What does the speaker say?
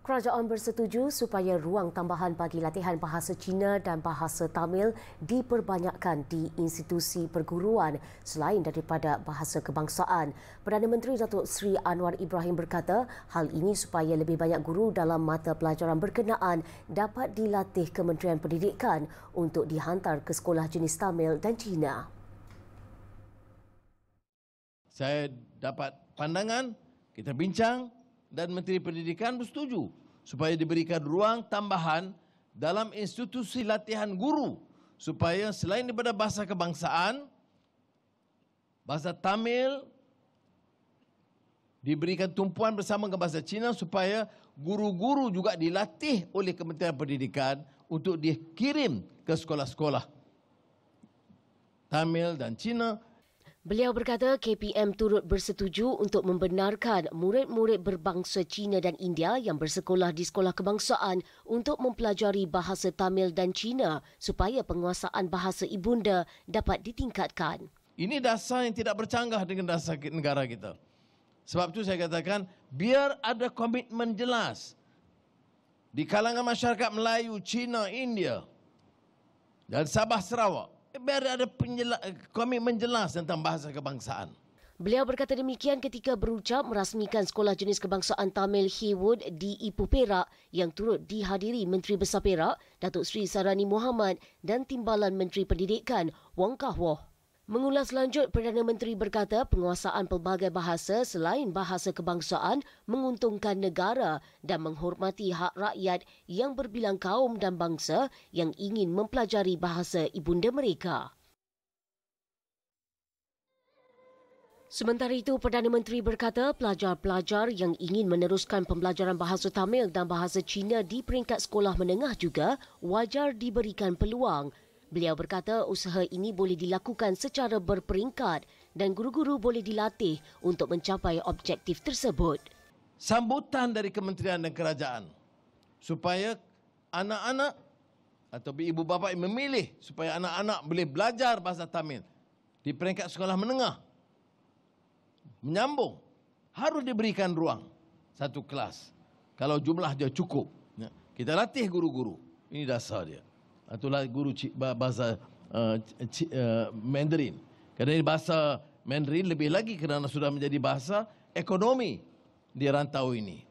Kerajaan bersetuju supaya ruang tambahan bagi latihan bahasa Cina dan bahasa Tamil diperbanyakkan di institusi perguruan selain daripada bahasa kebangsaan. Perdana Menteri Datuk Sri Anwar Ibrahim berkata hal ini supaya lebih banyak guru dalam mata pelajaran berkenaan dapat dilatih Kementerian Pendidikan untuk dihantar ke sekolah jenis Tamil dan Cina. Saya dapat pandangan, kita bincang, dan Menteri Pendidikan bersetuju supaya diberikan ruang tambahan dalam institusi latihan guru supaya selain daripada bahasa kebangsaan, bahasa Tamil diberikan tumpuan bersama dengan bahasa Cina supaya guru-guru juga dilatih oleh Kementerian Pendidikan untuk dikirim ke sekolah-sekolah Tamil dan Cina Beliau berkata KPM turut bersetuju untuk membenarkan murid-murid berbangsa Cina dan India yang bersekolah di sekolah kebangsaan untuk mempelajari bahasa Tamil dan Cina supaya penguasaan bahasa ibunda dapat ditingkatkan. Ini dasar yang tidak bercanggah dengan dasar negara kita. Sebab itu saya katakan biar ada komitmen jelas di kalangan masyarakat Melayu, Cina, India dan Sabah Sarawak biar ada kami menjelaskan tentang bahasa kebangsaan. Beliau berkata demikian ketika berucap merasmikan sekolah jenis kebangsaan Tamil Haywood di Ipoh Perak yang turut dihadiri Menteri Besar Perak, Datuk Seri Sarani Muhammad dan Timbalan Menteri Pendidikan Wong Kahwah. Mengulas lanjut, Perdana Menteri berkata penguasaan pelbagai bahasa selain bahasa kebangsaan menguntungkan negara dan menghormati hak rakyat yang berbilang kaum dan bangsa yang ingin mempelajari bahasa ibunda mereka. Sementara itu, Perdana Menteri berkata pelajar-pelajar yang ingin meneruskan pembelajaran bahasa Tamil dan bahasa Cina di peringkat sekolah menengah juga wajar diberikan peluang Beliau berkata usaha ini boleh dilakukan secara berperingkat dan guru-guru boleh dilatih untuk mencapai objektif tersebut. Sambutan dari kementerian dan kerajaan supaya anak-anak atau ibu bapa memilih supaya anak-anak boleh belajar bahasa Tamil di peringkat sekolah menengah menyambung harus diberikan ruang satu kelas kalau jumlah dia cukup ya, kita latih guru-guru ini dasar dia itulah guru cik, bahasa uh, eh, cik, uh, eh, Mandarin. Kerana bahasa Mandarin lebih lagi kerana sudah menjadi bahasa ekonomi di rantau ini.